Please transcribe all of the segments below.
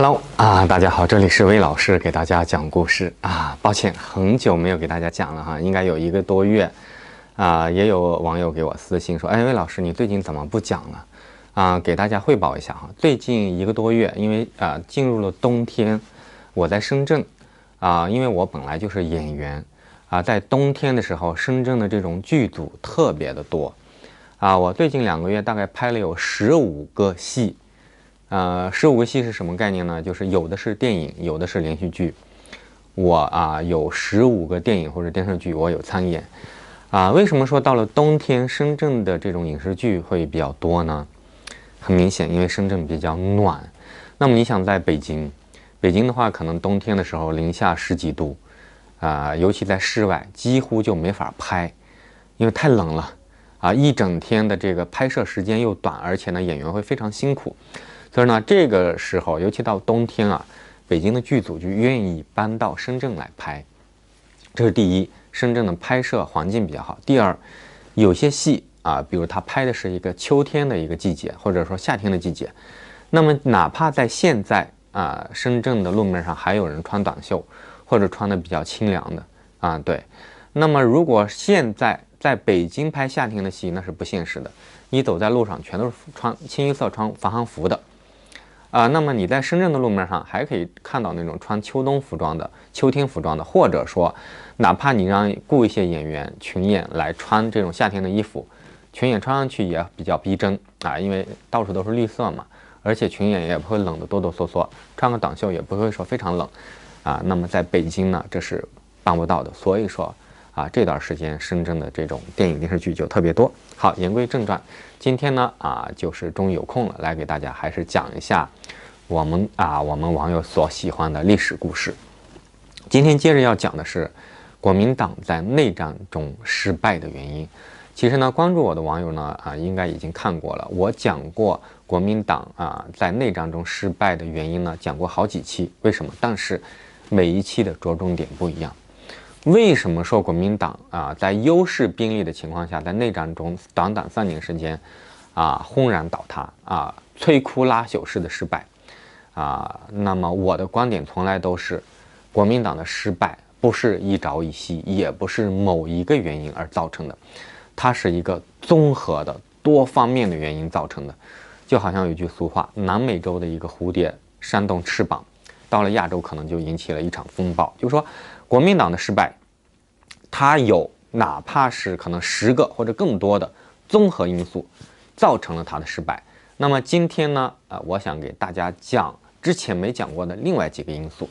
Hello 啊，大家好，这里是魏老师给大家讲故事啊。抱歉，很久没有给大家讲了哈，应该有一个多月啊。也有网友给我私信说，哎，魏老师，你最近怎么不讲了？啊，给大家汇报一下哈，最近一个多月，因为啊进入了冬天，我在深圳啊，因为我本来就是演员啊，在冬天的时候，深圳的这种剧组特别的多啊。我最近两个月大概拍了有十五个戏。呃，十五个戏是什么概念呢？就是有的是电影，有的是连续剧。我啊有十五个电影或者电视剧，我有参演。啊，为什么说到了冬天，深圳的这种影视剧会比较多呢？很明显，因为深圳比较暖。那么你想在北京，北京的话，可能冬天的时候零下十几度，啊，尤其在室外几乎就没法拍，因为太冷了。啊，一整天的这个拍摄时间又短，而且呢演员会非常辛苦。所以呢，这个时候，尤其到冬天啊，北京的剧组就愿意搬到深圳来拍。这是第一，深圳的拍摄环境比较好。第二，有些戏啊，比如他拍的是一个秋天的一个季节，或者说夏天的季节，那么哪怕在现在啊，深圳的路面上还有人穿短袖，或者穿的比较清凉的啊，对。那么如果现在在北京拍夏天的戏，那是不现实的。你走在路上，全都是穿，清一色穿防寒服的。啊，那么你在深圳的路面上还可以看到那种穿秋冬服装的、秋天服装的，或者说，哪怕你让雇一些演员群演来穿这种夏天的衣服，群演穿上去也比较逼真啊，因为到处都是绿色嘛，而且群演也不会冷得哆哆嗦嗦，穿个短袖也不会说非常冷，啊，那么在北京呢，这是办不到的，所以说。啊，这段时间深圳的这种电影电视剧就特别多。好，言归正传，今天呢啊，就是终于有空了，来给大家还是讲一下我们啊我们网友所喜欢的历史故事。今天接着要讲的是国民党在内战中失败的原因。其实呢，关注我的网友呢啊，应该已经看过了，我讲过国民党啊在内战中失败的原因呢，讲过好几期，为什么？但是每一期的着重点不一样。为什么说国民党啊，在优势兵力的情况下，在内战中短短三年时间，啊，轰然倒塌啊，摧枯拉朽式的失败，啊，那么我的观点从来都是，国民党的失败不是一朝一夕，也不是某一个原因而造成的，它是一个综合的多方面的原因造成的，就好像有句俗话，南美洲的一个蝴蝶扇动翅膀，到了亚洲可能就引起了一场风暴，就是说。国民党的失败，它有哪怕是可能十个或者更多的综合因素，造成了它的失败。那么今天呢，啊，我想给大家讲之前没讲过的另外几个因素。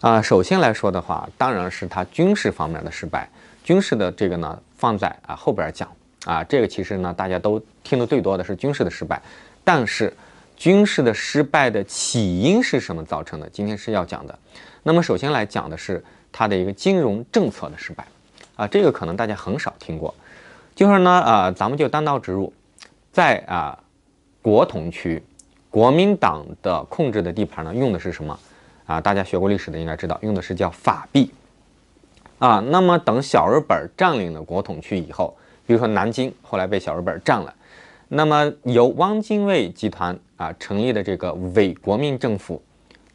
啊，首先来说的话，当然是它军事方面的失败。军事的这个呢，放在啊后边讲。啊，这个其实呢，大家都听得最多的是军事的失败，但是军事的失败的起因是什么造成的？今天是要讲的。那么首先来讲的是。它的一个金融政策的失败，啊，这个可能大家很少听过，就是呢，啊，咱们就单刀直入，在啊，国统区，国民党的控制的地盘呢，用的是什么？啊，大家学过历史的应该知道，用的是叫法币，啊，那么等小日本占领了国统区以后，比如说南京后来被小日本占了，那么由汪精卫集团啊成立的这个伪国民政府，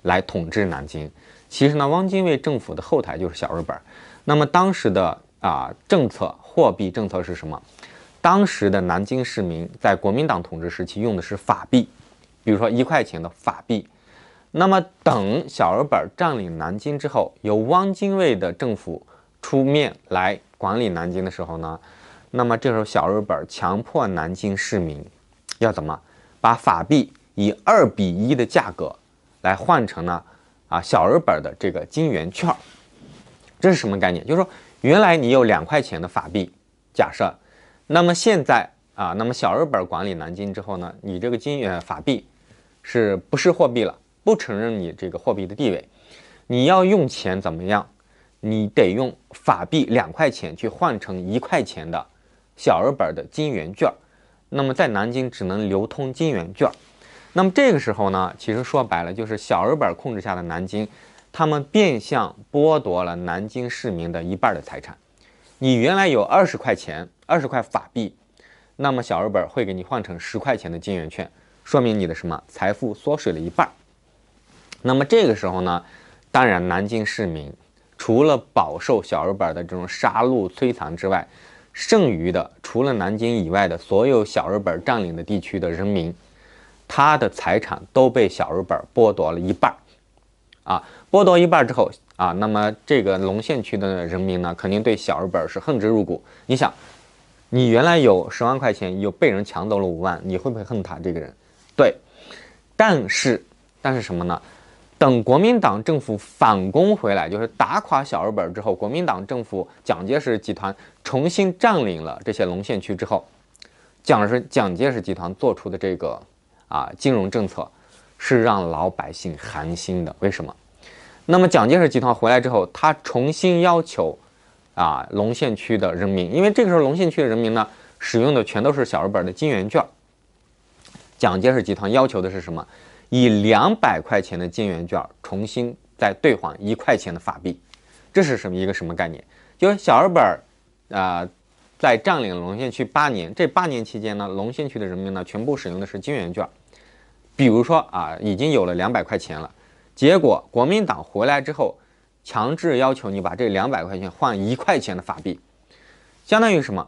来统治南京。其实呢，汪精卫政府的后台就是小日本儿。那么当时的啊政策，货币政策是什么？当时的南京市民在国民党统治时期用的是法币，比如说一块钱的法币。那么等小日本儿占领南京之后，由汪精卫的政府出面来管理南京的时候呢，那么这时候小日本儿强迫南京市民要怎么把法币以二比一的价格来换成呢？啊，小日本的这个金圆券，这是什么概念？就是说，原来你有两块钱的法币，假设，那么现在啊，那么小日本管理南京之后呢，你这个金元法币是不是货币了？不承认你这个货币的地位，你要用钱怎么样？你得用法币两块钱去换成一块钱的小日本的金元券，那么在南京只能流通金元券。那么这个时候呢，其实说白了就是小日本控制下的南京，他们变相剥夺了南京市民的一半的财产。你原来有二十块钱、二十块法币，那么小日本会给你换成十块钱的金圆券，说明你的什么财富缩水了一半。那么这个时候呢，当然南京市民除了饱受小日本的这种杀戮摧残之外，剩余的除了南京以外的所有小日本占领的地区的人民。他的财产都被小日本剥夺了一半，啊，剥夺一半之后啊，那么这个龙县区的人民呢，肯定对小日本是恨之入骨。你想，你原来有十万块钱，又被人抢走了五万，你会不会恨他这个人？对，但是，但是什么呢？等国民党政府反攻回来，就是打垮小日本之后，国民党政府蒋介石集团重新占领了这些龙县区之后，蒋是蒋介石集团做出的这个。啊，金融政策是让老百姓寒心的，为什么？那么蒋介石集团回来之后，他重新要求啊，龙县区的人民，因为这个时候龙县区的人民呢，使用的全都是小日本的金元券。蒋介石集团要求的是什么？以两百块钱的金元券重新再兑换一块钱的法币，这是什么一个什么概念？就是小日本啊，在占领龙县区八年，这八年期间呢，龙县区的人民呢，全部使用的是金元券。比如说啊，已经有了两百块钱了，结果国民党回来之后，强制要求你把这两百块钱换一块钱的法币，相当于什么？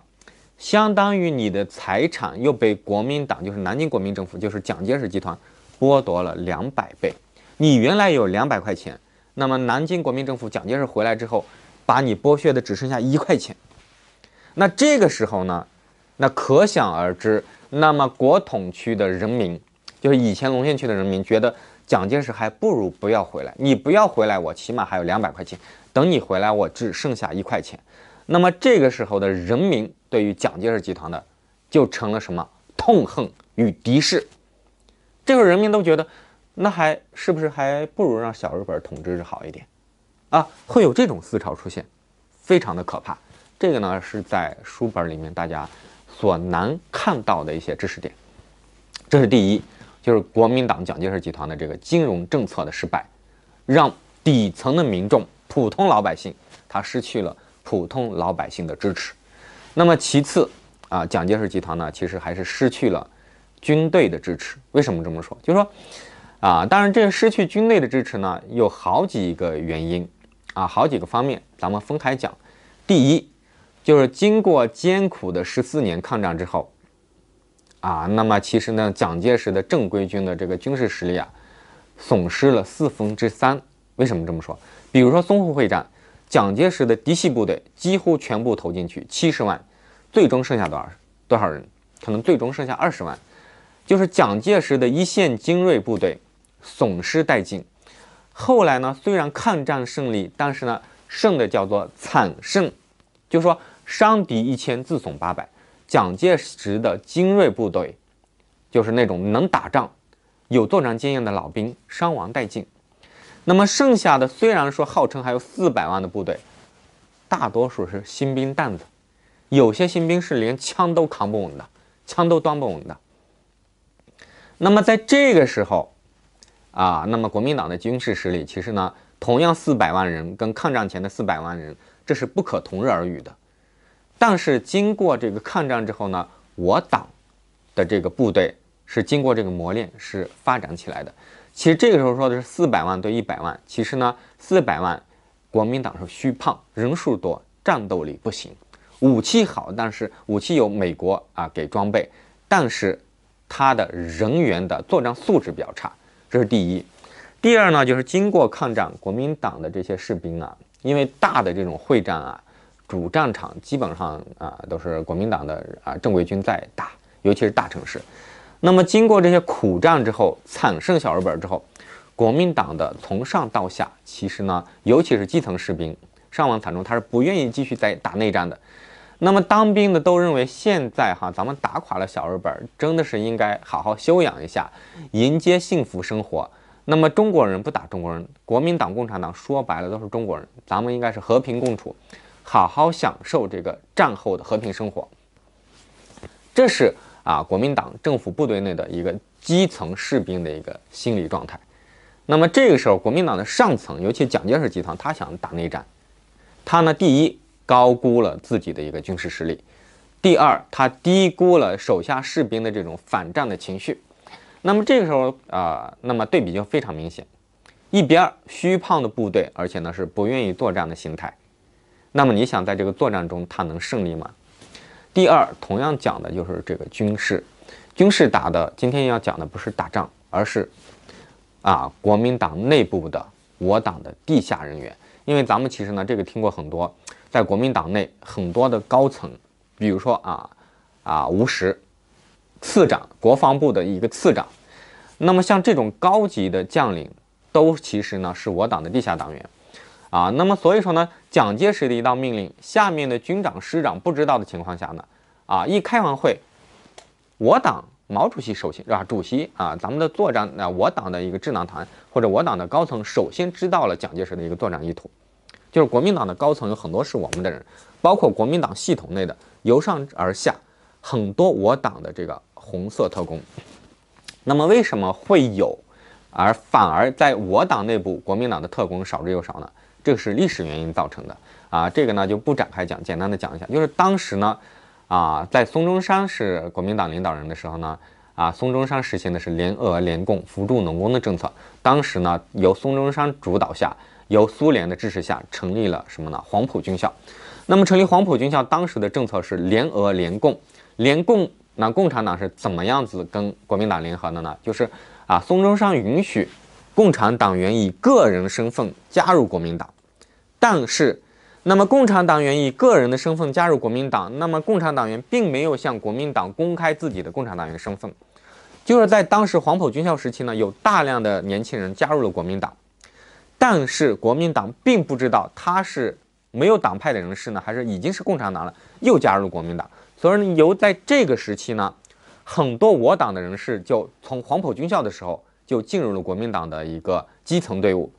相当于你的财产又被国民党，就是南京国民政府，就是蒋介石集团剥夺了两百倍。你原来有两百块钱，那么南京国民政府、蒋介石回来之后，把你剥削的只剩下一块钱。那这个时候呢，那可想而知，那么国统区的人民。就是以前龙县区的人民觉得蒋介石还不如不要回来，你不要回来，我起码还有两百块钱；等你回来，我只剩下一块钱。那么这个时候的人民对于蒋介石集团的就成了什么痛恨与敌视。这时候人民都觉得，那还是不是还不如让小日本统治着好一点啊？会有这种思潮出现，非常的可怕。这个呢是在书本里面大家所难看到的一些知识点。这是第一。就是国民党蒋介石集团的这个金融政策的失败，让底层的民众、普通老百姓他失去了普通老百姓的支持。那么其次啊，蒋介石集团呢，其实还是失去了军队的支持。为什么这么说？就是说啊，当然这个失去军队的支持呢，有好几个原因啊，好几个方面，咱们分开讲。第一，就是经过艰苦的十四年抗战之后。啊，那么其实呢，蒋介石的正规军的这个军事实力啊，损失了四分之三。为什么这么说？比如说淞沪会战，蒋介石的嫡系部队几乎全部投进去七十万，最终剩下多少多少人？可能最终剩下二十万，就是蒋介石的一线精锐部队损失殆尽。后来呢，虽然抗战胜利，但是呢，胜的叫做惨胜，就说伤敌一千，自损八百。蒋介石的精锐部队，就是那种能打仗、有作战经验的老兵，伤亡殆尽。那么剩下的虽然说号称还有四百万的部队，大多数是新兵蛋子，有些新兵是连枪都扛不稳的，枪都端不稳的。那么在这个时候，啊，那么国民党的军事实力，其实呢，同样四百万人跟抗战前的四百万人，这是不可同日而语的。但是经过这个抗战之后呢，我党的这个部队是经过这个磨练，是发展起来的。其实这个时候说的是四百万对一百万，其实呢四百万国民党是虚胖，人数多，战斗力不行，武器好，但是武器有美国啊给装备，但是他的人员的作战素质比较差，这是第一。第二呢，就是经过抗战，国民党的这些士兵啊，因为大的这种会战啊。主战场基本上啊都是国民党的啊正规军在打，尤其是大城市。那么经过这些苦战之后，惨胜小日本之后，国民党的从上到下其实呢，尤其是基层士兵伤亡惨重，他是不愿意继续再打内战的。那么当兵的都认为现在哈咱们打垮了小日本，真的是应该好好休养一下，迎接幸福生活。那么中国人不打中国人，国民党共产党说白了都是中国人，咱们应该是和平共处。好好享受这个战后的和平生活。这是啊，国民党政府部队内的一个基层士兵的一个心理状态。那么这个时候，国民党的上层，尤其蒋介石集团，他想打内战。他呢，第一高估了自己的一个军事实力；第二，他低估了手下士兵的这种反战的情绪。那么这个时候啊，那么对比就非常明显，一边虚胖的部队，而且呢是不愿意作战的心态。那么你想在这个作战中他能胜利吗？第二，同样讲的就是这个军事，军事打的。今天要讲的不是打仗，而是啊国民党内部的我党的地下人员。因为咱们其实呢这个听过很多，在国民党内很多的高层，比如说啊啊吴石次长，国防部的一个次长。那么像这种高级的将领，都其实呢是我党的地下党员。啊，那么所以说呢，蒋介石的一道命令，下面的军长、师长不知道的情况下呢，啊，一开完会，我党毛主席首先是吧，主席啊，咱们的作战啊、我党的一个智囊团或者我党的高层首先知道了蒋介石的一个作战意图，就是国民党的高层有很多是我们的人，包括国民党系统内的，由上而下很多我党的这个红色特工，那么为什么会有，而反而在我党内部国民党的特工少之又少呢？这个是历史原因造成的啊，这个呢就不展开讲，简单的讲一下，就是当时呢，啊，在孙中山是国民党领导人的时候呢，啊，孙中山实行的是联俄联共扶助农工的政策。当时呢，由孙中山主导下，由苏联的支持下，成立了什么呢？黄埔军校。那么成立黄埔军校，当时的政策是联俄联共，联共，那共产党是怎么样子跟国民党联合的呢？就是啊，孙中山允许共产党员以个人身份加入国民党。但是，那么共产党员以个人的身份加入国民党，那么共产党员并没有向国民党公开自己的共产党员身份。就是在当时黄埔军校时期呢，有大量的年轻人加入了国民党，但是国民党并不知道他是没有党派的人士呢，还是已经是共产党了又加入国民党。所以由在这个时期呢，很多我党的人士就从黄埔军校的时候就进入了国民党的一个基层队伍。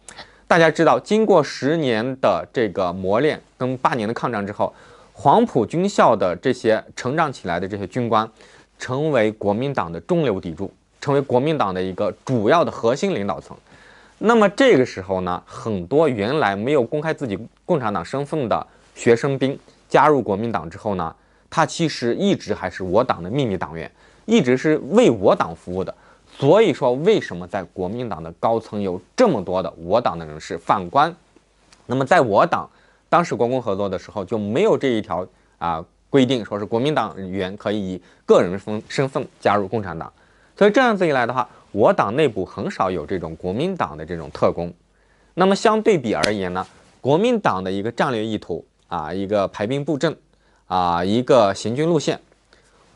大家知道，经过十年的这个磨练，跟八年的抗战之后，黄埔军校的这些成长起来的这些军官，成为国民党的中流砥柱，成为国民党的一个主要的核心领导层。那么这个时候呢，很多原来没有公开自己共产党身份的学生兵，加入国民党之后呢，他其实一直还是我党的秘密党员，一直是为我党服务的。所以说，为什么在国民党的高层有这么多的我党的人士？反观，那么在我党当时国共合作的时候，就没有这一条啊规定，说是国民党员可以以个人身身份加入共产党。所以这样子一来的话，我党内部很少有这种国民党的这种特工。那么相对比而言呢，国民党的一个战略意图啊，一个排兵布阵啊，一个行军路线。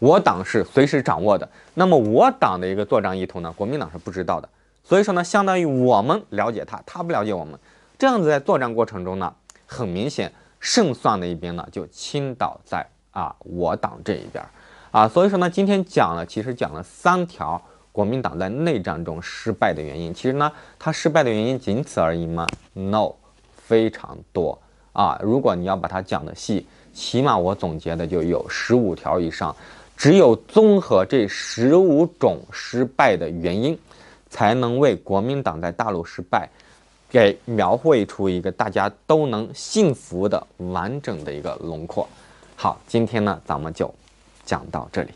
我党是随时掌握的，那么我党的一个作战意图呢？国民党是不知道的，所以说呢，相当于我们了解他，他不了解我们，这样子在作战过程中呢，很明显胜算的一边呢就倾倒在啊我党这一边，啊，所以说呢，今天讲了，其实讲了三条国民党在内战中失败的原因，其实呢，它失败的原因仅此而已吗？No，非常多啊！如果你要把它讲的细，起码我总结的就有十五条以上。只有综合这十五种失败的原因，才能为国民党在大陆失败，给描绘出一个大家都能幸福的完整的一个轮廓。好，今天呢，咱们就讲到这里。